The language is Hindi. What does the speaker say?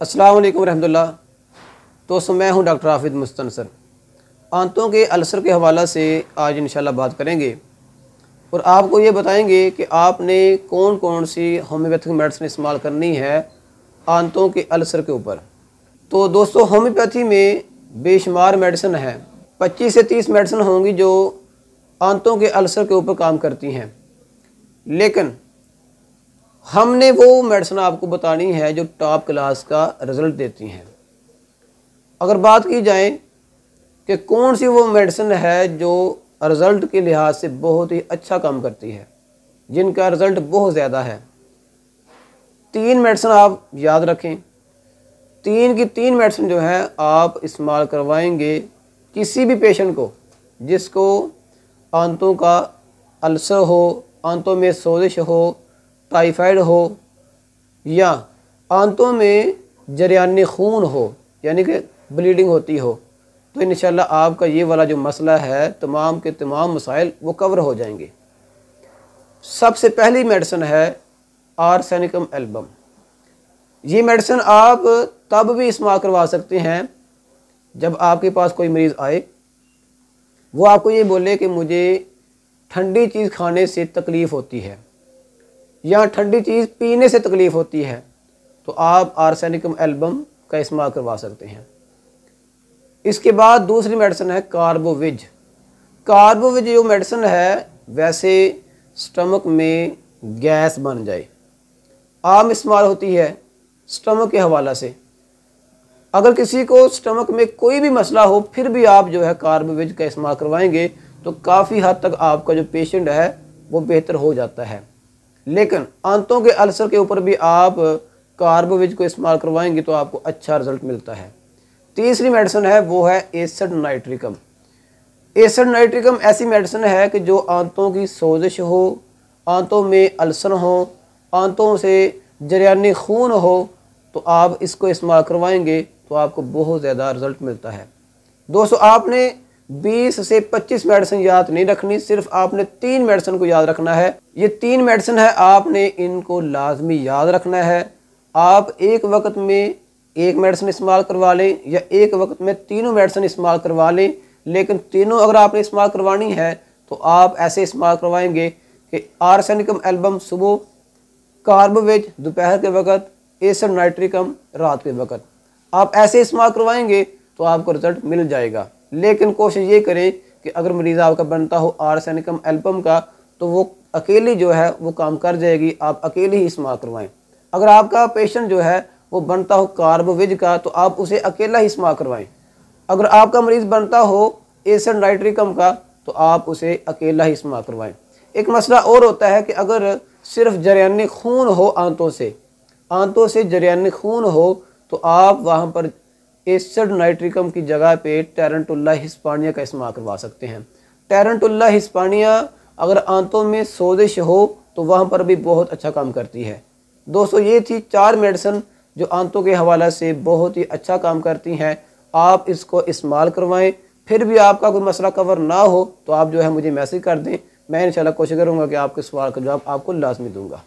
असलकम रहमतुल्ला दोस्तों मैं हूं डॉक्टर आफिद मुस्तनसर आंतों के अल्सर के हवाले से आज इंशाल्लाह बात करेंगे और आपको ये बताएंगे कि आपने कौन कौन सी होम्योपैथिक मेडिसिन इस्तेमाल करनी है आंतों के अल्सर के ऊपर तो दोस्तों होम्योपैथी में बेशुमार मेडिसिन है पच्चीस से तीस मेडिसिन होंगी जो आंतों के अल्सर के ऊपर काम करती हैं लेकिन हमने वो मेडिसिन आपको बतानी है जो टॉप क्लास का रिज़ल्ट देती हैं अगर बात की जाए कि कौन सी वो मेडिसिन है जो रिज़ल्ट के लिहाज से बहुत ही अच्छा काम करती है जिनका रिज़ल्ट बहुत ज़्यादा है तीन मेडिसिन आप याद रखें तीन की तीन मेडिसिन जो है आप इस्तेमाल करवाएंगे किसी भी पेशेंट को जिसको आंतों का अल्सर हो आंतों में सोजिश हो टाइफाइड हो या आंतों में जरियान खून हो यानी कि ब्लीडिंग होती हो तो इन आपका ये वाला जो मसला है तमाम के तमाम मसाइल वो कवर हो जाएंगे सबसे पहली मेडिसन है आर्सेनिकम एल्बम ये मेडिसन आप तब भी इस्तेमाल करवा सकते हैं जब आपके पास कोई मरीज़ आए वो आपको ये बोले कि मुझे ठंडी चीज़ खाने से तकलीफ़ होती है या ठंडी चीज़ पीने से तकलीफ़ होती है तो आप आर्सेनिकम एल्बम का इस्तेमाल करवा सकते हैं इसके बाद दूसरी मेडिसिन है कार्बोविज कार्बोविज जो मेडिसिन है वैसे स्टमक में गैस बन जाए आम इस्तेमाल होती है स्टमक के हवाला से अगर किसी को स्टमक में कोई भी मसला हो फिर भी आप जो है कार्बोविज का इस्तेमाल करवाएंगे तो काफ़ी हद तक आपका जो पेशेंट है वो बेहतर हो जाता है लेकिन आंतों के अल्सर के ऊपर भी आप कार्बोविज को इस्तेमाल करवाएंगे तो आपको अच्छा रिजल्ट मिलता है तीसरी मेडिसिन है वो है एसड नाइट्रिकम एसड नाइट्रिकम ऐसी मेडिसिन है कि जो आंतों की सोजिश हो आंतों में अल्सर हो आंतों से जरियानी खून हो तो आप इसको इस्तेमाल करवाएंगे तो आपको बहुत ज़्यादा रिजल्ट मिलता है दोस्तों आपने 20 से 25 मेडिसिन याद नहीं रखनी सिर्फ आपने तीन मेडिसिन को याद रखना है ये तीन मेडिसिन है आपने इनको लाजमी याद रखना है आप एक वक्त में एक मेडिसिन इस्तेमाल करवा लें या एक वक्त में तीनों मेडिसिन इस्तेमाल करवा लें लेकिन तीनों अगर आपने इस्तेमाल करवानी है तो आप ऐसे इस्तेमाल करवाएंगे कि आर्सेनिकम एल्बम सुबह कार्बोवेज दोपहर के वक्त एसन नाइट्रिकम रात के वक्त आप ऐसे इस्तेमाल करवाएंगे तो आपको रिज़ल्ट मिल जाएगा लेकिन कोशिश ये करें कि अगर मरीज़ आपका बनता हो आर सैनिकम एल्बम का तो वो अकेली जो है वो काम कर जाएगी आप अकेले ही इस्तेमाल करवाएं अगर आपका पेशेंट जो है वो बनता हो कार्बोविज का तो आप उसे अकेला ही इस्तेमाल करवाएं अगर आपका मरीज़ बनता हो एसन डाइट्रिकम का तो आप उसे अकेला ही इस्तेमाल करवाएं एक मसला और होता है कि अगर सिर्फ जरियानी खून हो आंतों से आंतों से जरियानी खून हो तो आप वहाँ पर एसड नाइट्रिकम की जगह पे टेरेंटुल्ला हिस्पानिया का इस्तेमाल करवा सकते हैं टेरेंटुल्ला हिस्पानिया अगर आंतों में सोजिश हो तो वहाँ पर भी बहुत अच्छा काम करती है दोस्तों ये थी चार मेडिसन जो आंतों के हवाले से बहुत ही अच्छा काम करती हैं आप इसको इस्तेमाल करवाएं फिर भी आपका कोई मसला कवर ना हो तो आप जो है मुझे मैसेज कर दें मैं इंशाल्लाह कोशिश करूँगा कि आपके सवाल का जवाब आपको लाजमी दूँगा